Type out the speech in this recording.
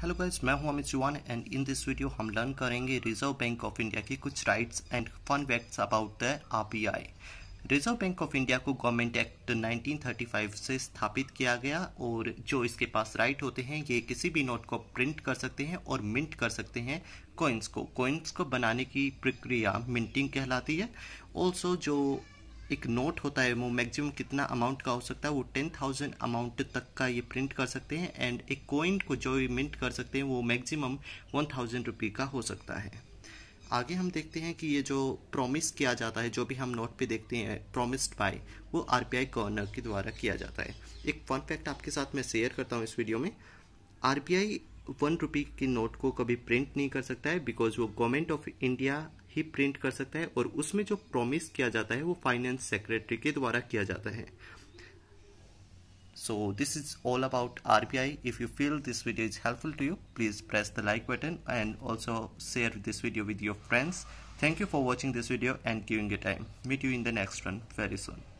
hello guys मैं हूं Amit Chauhan and in this video हम लर्न करेंगे रिजर्व बैंक ऑफ इंडिया की कुछ rights and fun facts about the RBI Reserve Bank of India को government act 1935 से स्थापित किया गया और जो इसके पास राइट होते हैं ये किसी भी नोट को प्रिंट कर सकते हैं और मिंट कर सकते हैं कोइंस को कोइंस को बनाने की प्रक्रिया मिंटिंग कहलाती है ऑल्सो जो एक नोट होता है वो मैक्सिमम कितना अमाउंट का हो सकता है वो टेन थाउजेंड अमाउंट तक का ये प्रिंट कर सकते हैं एंड एक कॉइन को जो मिंट कर सकते हैं वो मैक्सिमम वन थाउजेंड रुपी का हो सकता है आगे हम देखते हैं कि ये जो प्रॉमिस किया जाता है जो भी हम नोट पे देखते हैं प्रोमिस्ड बाय वो आई गवर्नर के द्वारा किया जाता है एक फन फैक्ट आपके साथ मैं शेयर करता हूँ इस वीडियो में आई वन रुपी की नोट को कभी प्रिंट नहीं कर सकता है बिकॉज वो गवर्नमेंट ऑफ इंडिया ही प्रिंट कर सकता है और उसमें जो प्रोमिस किया जाता है वो फाइनेंस सेक्रेटरी के द्वारा किया जाता है so this is all about R B I if you feel this video is helpful to you please press the like button and also share this video with your friends thank you for watching this video and giving a time meet you in the next one very soon